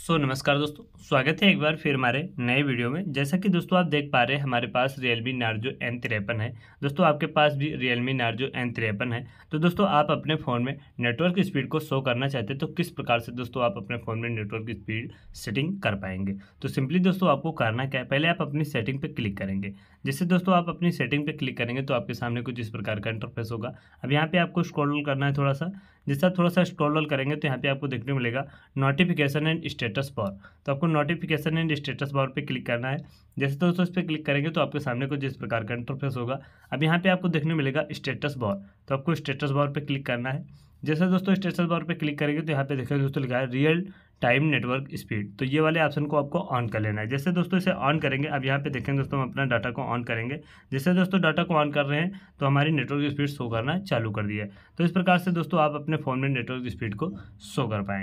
सो so, नमस्कार दोस्तों स्वागत है एक बार फिर हमारे नए वीडियो में जैसा कि दोस्तों आप देख पा रहे हैं हमारे पास मी नार्जो एन तिरपन है दोस्तों आपके पास भी मी नार्जो एन तिरपन है तो दोस्तों आप अपने फ़ोन में नेटवर्क स्पीड को शो करना चाहते हैं तो किस प्रकार से दोस्तों आप अपने फ़ोन में नेटवर्क स्पीड सेटिंग कर पाएंगे तो सिंपली दोस्तों आपको करना क्या है पहले आप अपनी सेटिंग पर क्लिक करेंगे जैसे दोस्तों आप अपनी सेटिंग पर क्लिक करेंगे तो आपके सामने कुछ इस प्रकार का इंटरफेस होगा अब यहाँ पर आपको स्क्रॉल करना है थोड़ा सा जैसे आप थोड़ा सा स्क्रॉल करेंगे तो यहाँ पर आपको देखने मिलेगा नोटिफिकेशन एंड स्टेटस बार तो आपको नोटिफिकेशन एंड स्टेटस बार पे क्लिक करना है जैसे दोस्तों इस पर क्लिक करेंगे तो आपके सामने कुछ जिस प्रकार का इंटरफेस होगा अब यहाँ पे आपको देखने मिलेगा स्टेटस बार तो आपको स्टेटस बार पे क्लिक करना है जैसे दोस्तों स्टेटस बार पे क्लिक करेंगे तो यहाँ पे देखेंगे दोस्तों लिखा है रियल टाइम नेटवर्क स्पीड तो ये वाले ऑप्शन को आपको ऑन कर लेना है जैसे दोस्तों इसे ऑन करेंगे अब यहाँ पे देखें दोस्तों हम अपना डाटा को ऑन करेंगे जैसे दोस्तों डाटा को ऑन कर रहे हैं तो हमारी नेटवर्क स्पीड शो करना चालू कर दिया है तो इस प्रकार से दोस्तों आप अपने फ़ोन में नेटवर्क स्पीड को शो कर पाएंगे